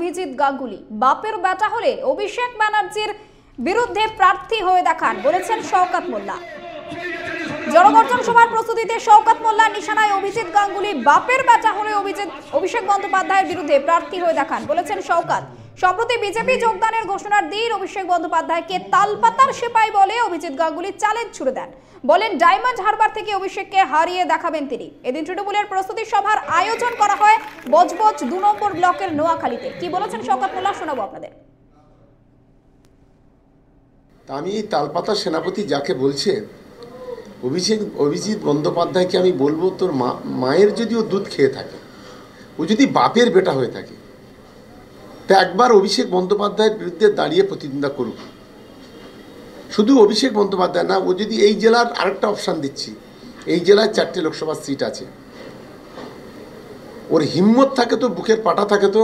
অভিজিৎ গাঙ্গুলি বাপের বেটা হলে অভিষেক ব্যানার্জির বিরুদ্ধে প্রার্থী হয়ে দেখান বলেছেন শওকাত মোল্লা জনগর্জন সভার প্রস্তুতিতে শওকত মোল্লা নিশানায় অভিজিৎ গাঙ্গুলি বাপের বেটা হলে অভিজিৎ অভিষেক বন্দ্যোপাধ্যায়ের বিরুদ্ধে প্রার্থী হয়ে দেখান বলেছেন শওকাত সম্প্রতি বিজেপি যোগদানের ঘোষণার দিন অভিষেক বন্দ্যোপাধ্যায়কে তালপাতার সেপাই বলে অভিজিৎ গাঙ্গুলি চ্যালেঞ্জ ছুড়ে দেন বলেন ডায়মন্ড হারবার থেকে অভিষেককে হারিয়ে দেখাবেন তিনি এদিন তৃণমূলের প্রস্তুতি সভার আয়োজন করা হয় বজবজ দু নম্বর ব্লকের নোয়াখালীতে কি বলেছেন শওকত মোল্লা শোনাবো আপনাদের আমি তালপাতার সেনাপতি যাকে বলছেন অভিষেক অভিজিৎ বন্দ্যোপাধ্যায়কে আমি বলবো তোর মা মায়ের যদি ও দুধ খেয়ে থাকে ও যদি বাপের বেটা হয়ে থাকে তা একবার অভিষেক বন্দ্যোপাধ্যায়ের বিরুদ্ধে দাঁড়িয়ে প্রতিদ্বন্দ্বিতা করুক শুধু অভিষেক বন্দ্যোপাধ্যায় না ও যদি এই জেলার আরেকটা অপশান দিচ্ছি এই জেলায় চারটে লোকসভা সিট আছে ওর হিম্মত থাকে তো বুকের পাটা থাকে তো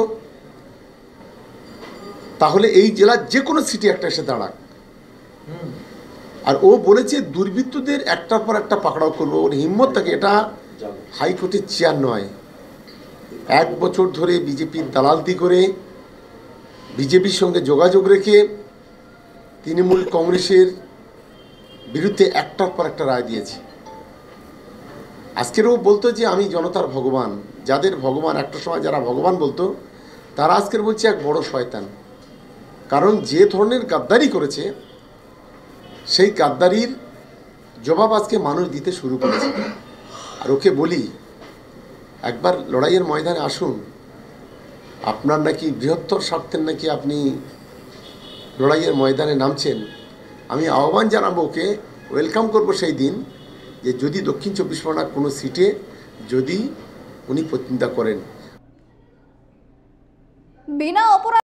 তাহলে এই জেলার যে কোনো সিটি একটা এসে দাঁড়াক আর ও বলেছে দুর্বৃত্তদের একটার পর একটা পাকড়াও করবো ওর হিম্মত থাকে এটা হাইকোর্টের চেয়ার নয় এক বছর ধরে বিজেপির দালালতি করে বিজেপির সঙ্গে যোগাযোগ রেখে তৃণমূল কংগ্রেসের বিরুদ্ধে একটার পর একটা রায় দিয়েছে আজকেরও বলতো যে আমি জনতার ভগবান যাদের ভগবান একটা সময় যারা ভগবান বলতো তারা আজকের বলছে এক বড় শয়তান কারণ যে ধরনের গাদ্দারি করেছে সেই গাদ্দারির জবাব আজকে মানুষ দিতে শুরু করেছে আর ওকে বলি একবার লড়াইয়ের ময়দানে আসুন আপনার নাকি বৃহত্তর স্বার্থের নাকি আপনি লড়াইয়ের ময়দানে নামছেন আমি আহ্বান জানাবো ওকে ওয়েলকাম করব সেই দিন যে যদি দক্ষিণ চব্বিশ পরগনার কোনো সিটে যদি উনি প্রতিনিধিতা করেন বিনা অপরাধ